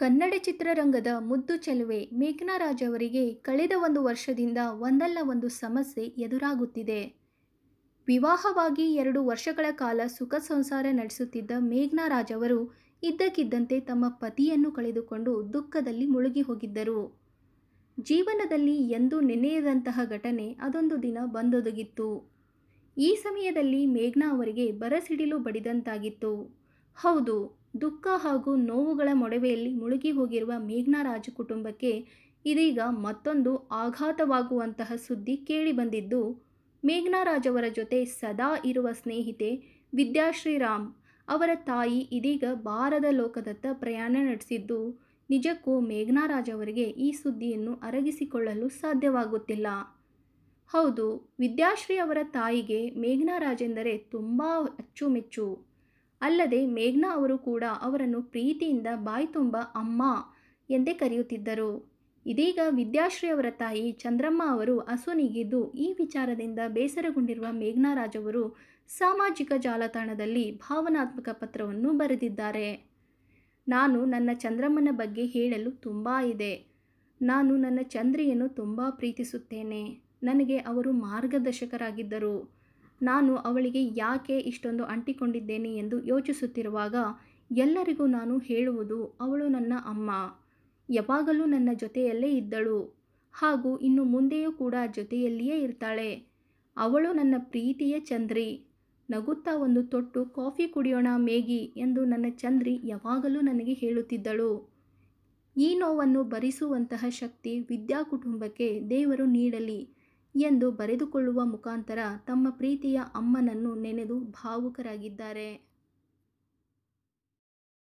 ಕನ್ನಡ ಚಿತ್ರರಂಗದ ಮುದ್ದು ಚೆಲುವೆ ಮೇಘನಾರಾಜ್ ಅವರಿಗೆ ಕಳೆದ ಒಂದು ವರ್ಷದಿಂದ ಒಂದಲ್ಲ ಒಂದು ಸಮಸ್ಯೆ ಎದುರಾಗುತ್ತಿದೆ ವಿವಾಹವಾಗಿ ಎರಡು ವರ್ಷಗಳ ಕಾಲ ಸುಖ ಸಂಸಾರ ನಡೆಸುತ್ತಿದ್ದ ಮೇಘನಾರಾಜ್ ಅವರು ಇದ್ದಕ್ಕಿದ್ದಂತೆ ತಮ್ಮ ಪತಿಯನ್ನು ಕಳೆದುಕೊಂಡು ದುಃಖದಲ್ಲಿ ಮುಳುಗಿ ಹೋಗಿದ್ದರು ಜೀವನದಲ್ಲಿ ಎಂದು ನೆನೆಯದಂತಹ ಘಟನೆ ಅದೊಂದು ದಿನ ಬಂದೊದಗಿತ್ತು ಈ ಸಮಯದಲ್ಲಿ ಮೇಘ್ನಾ ಅವರಿಗೆ ಬರಸಿಡಿಲು ಬಡಿದಂತಾಗಿತ್ತು ಹೌದು ದುಃಖ ಹಾಗೂ ನೋವುಗಳ ಮೊಡವೆಯಲ್ಲಿ ಮುಳುಗಿ ಹೋಗಿರುವ ರಾಜ ಕುಟುಂಬಕ್ಕೆ ಇದೀಗ ಮತ್ತೊಂದು ಆಘಾತವಾಗುವಂತಹ ಸುದ್ದಿ ಕೇಳಿಬಂದಿದ್ದು ಅವರ ಜೊತೆ ಸದಾ ಇರುವ ಸ್ನೇಹಿತೆ ವಿದ್ಯಾಶ್ರೀರಾಮ್ ಅವರ ತಾಯಿ ಇದೀಗ ಬಾರದ ಲೋಕದತ್ತ ಪ್ರಯಾಣ ನಡೆಸಿದ್ದು ನಿಜಕ್ಕೂ ಅವರಿಗೆ ಈ ಸುದ್ದಿಯನ್ನು ಅರಗಿಸಿಕೊಳ್ಳಲು ಸಾಧ್ಯವಾಗುತ್ತಿಲ್ಲ ಹೌದು ವಿದ್ಯಾಶ್ರೀ ಅವರ ತಾಯಿಗೆ ಮೇಘ್ನಾರಾಜ್ ರಾಜೆಂದರೆ ತುಂಬ ಅಚ್ಚುಮೆಚ್ಚು ಅಲ್ಲದೆ ಮೇಘ್ನಾ ಅವರು ಕೂಡ ಅವರನ್ನು ಪ್ರೀತಿಯಿಂದ ಬಾಯಿ ತುಂಬ ಅಮ್ಮ ಎಂದೇ ಕರೆಯುತ್ತಿದ್ದರು ಇದೀಗ ವಿದ್ಯಾಶ್ರೀ ಅವರ ತಾಯಿ ಚಂದ್ರಮ್ಮ ಅವರು ಅಸುನಿಗಿದ್ದು ಈ ವಿಚಾರದಿಂದ ಬೇಸರಗೊಂಡಿರುವ ಮೇಘ್ನಾರಾಜ್ ಅವರು ಸಾಮಾಜಿಕ ಜಾಲತಾಣದಲ್ಲಿ ಭಾವನಾತ್ಮಕ ಪತ್ರವನ್ನು ಬರೆದಿದ್ದಾರೆ ನಾನು ನನ್ನ ಚಂದ್ರಮ್ಮನ ಬಗ್ಗೆ ಹೇಳಲು ತುಂಬ ಇದೆ ನಾನು ನನ್ನ ಚಂದ್ರಿಯನ್ನು ತುಂಬ ಪ್ರೀತಿಸುತ್ತೇನೆ ನನಗೆ ಅವರು ಮಾರ್ಗದರ್ಶಕರಾಗಿದ್ದರು ನಾನು ಅವಳಿಗೆ ಯಾಕೆ ಇಷ್ಟೊಂದು ಅಂಟಿಕೊಂಡಿದ್ದೇನೆ ಎಂದು ಯೋಚಿಸುತ್ತಿರುವಾಗ ಎಲ್ಲರಿಗೂ ನಾನು ಹೇಳುವುದು ಅವಳು ನನ್ನ ಅಮ್ಮ ಯಾವಾಗಲೂ ನನ್ನ ಜೊತೆಯಲ್ಲೇ ಇದ್ದಳು ಹಾಗೂ ಇನ್ನು ಮುಂದೆಯೂ ಕೂಡ ಜೊತೆಯಲ್ಲಿಯೇ ಇರ್ತಾಳೆ ಅವಳು ನನ್ನ ಪ್ರೀತಿಯ ಚಂದ್ರಿ ನಗುತ್ತಾ ಒಂದು ತೊಟ್ಟು ಕಾಫಿ ಕುಡಿಯೋಣ ಮೇಗಿ ಎಂದು ನನ್ನ ಚಂದ್ರಿ ಯಾವಾಗಲೂ ನನಗೆ ಹೇಳುತ್ತಿದ್ದಳು ಈ ನೋವನ್ನು ಭರಿಸುವಂತಹ ಶಕ್ತಿ ವಿದ್ಯಾ ಕುಟುಂಬಕ್ಕೆ ದೇವರು ನೀಡಲಿ ಎಂದು ಬರೆದುಕೊಳ್ಳುವ ಮುಖಾಂತರ ತಮ್ಮ ಪ್ರೀತಿಯ ಅಮ್ಮನನ್ನು ನೆನೆದು ಭಾವುಕರಾಗಿದ್ದಾರೆ